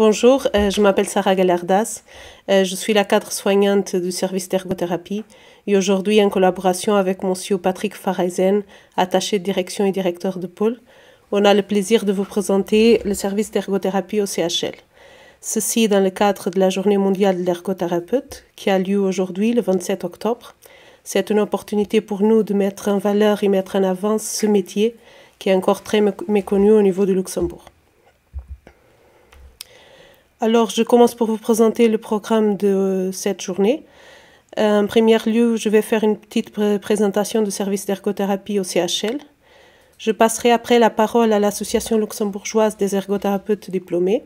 Bonjour, euh, je m'appelle Sarah Galardas. Euh, je suis la cadre soignante du service d'ergothérapie et aujourd'hui, en collaboration avec monsieur Patrick farazen attaché de direction et directeur de pôle, on a le plaisir de vous présenter le service d'ergothérapie au CHL. Ceci dans le cadre de la Journée mondiale de l'ergothérapeute qui a lieu aujourd'hui, le 27 octobre. C'est une opportunité pour nous de mettre en valeur et mettre en avance ce métier qui est encore très méconnu au niveau du Luxembourg. Alors, je commence pour vous présenter le programme de euh, cette journée. En premier lieu, je vais faire une petite présentation du service d'ergothérapie au CHL. Je passerai après la parole à l'Association luxembourgeoise des ergothérapeutes diplômés.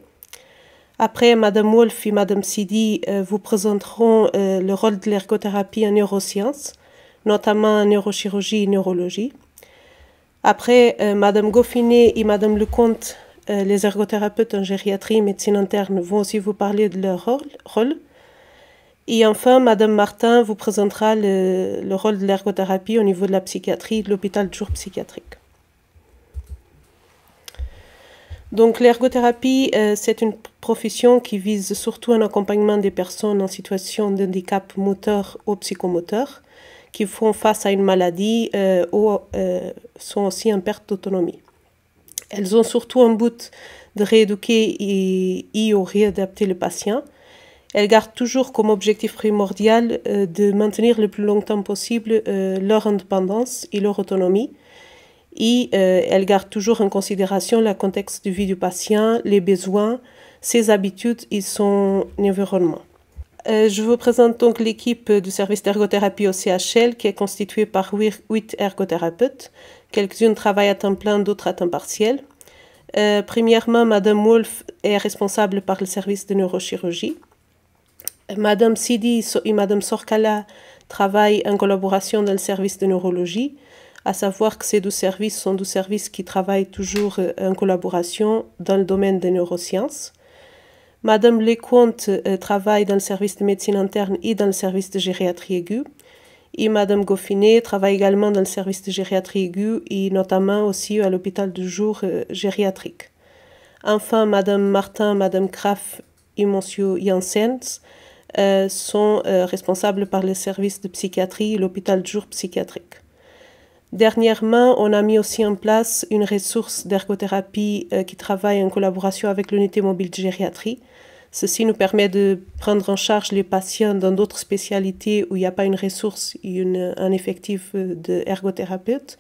Après, Madame Wolf et Madame Sidi euh, vous présenteront euh, le rôle de l'ergothérapie en neurosciences, notamment en neurochirurgie et neurologie. Après, Madame Goffinet et Madame Lecomte euh, les ergothérapeutes en gériatrie et médecine interne vont aussi vous parler de leur rôle. Et enfin, Madame Martin vous présentera le, rôle de l'ergothérapie au niveau de la psychiatrie de l'hôpital de jour psychiatrique. Donc l'ergothérapie, euh, c'est une profession qui vise surtout un accompagnement des personnes en situation d'handicap moteur ou psychomoteur qui font face à une maladie euh, ou sont aussi en perte d'autonomie. Elles ont surtout un but de rééduquer et, y réadapter le patient. Elles gardent toujours comme objectif primordial euh, de maintenir le plus longtemps possible euh, leur indépendance et leur autonomie. Et euh, elles gardent toujours en considération le contexte de vie du patient, les besoins, ses habitudes et son environnement. Euh, je vous présente donc l'équipe du service d'ergothérapie au CHL qui est constituée par huit ergothérapeutes. Quelques-unes travaillent à temps plein, d'autres à temps partiel. Euh, premièrement, Madame Wolf est responsable par le service de neurochirurgie. Madame Sidi et Madame Sorkala travaillent en collaboration dans le service de neurologie, à savoir que ces deux services sont deux services qui travaillent toujours euh, en collaboration dans le domaine des neurosciences. Madame Lecomte euh, travaille dans le service de médecine interne et dans le service de gériatrie aiguë. Et Madame Goffinet travaille également dans le service de gériatrie aiguë et notamment aussi à l'hôpital du jour euh, gériatrique. Enfin, Madame Martin, Madame Kraft et Monsieur Janssens euh, sont responsables par le service de psychiatrie et l'hôpital de jour psychiatrique. Dernièrement, on a mis aussi en place une ressource d'ergothérapie euh, qui travaille en collaboration avec l'unité mobile de gériatrie. Ceci nous permet de prendre en charge les patients dans d'autres spécialités où il n'y a pas une ressource une, un effectif euh, d'ergothérapeute.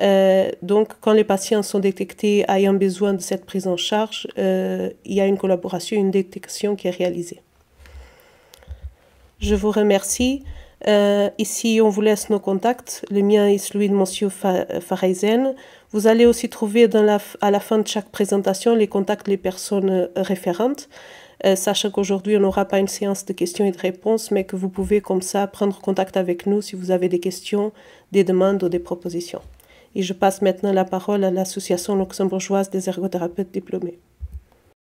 Euh, donc, quand les patients sont détectés ayant besoin de cette prise en charge, il y a une collaboration, une détection qui est réalisée. Je vous remercie. Euh, ici, on vous laisse nos contacts, le mien est celui de Monsieur Faraizen. Vous allez aussi trouver dans la, à la fin de chaque présentation les contacts des personnes euh, référentes. Euh, sachant qu'aujourd'hui, on n'aura pas une séance de questions et de réponses, mais que vous pouvez comme ça prendre contact avec nous si vous avez des questions, des demandes ou des propositions. Et je passe maintenant la parole à l'Association luxembourgeoise des ergothérapeutes diplômés.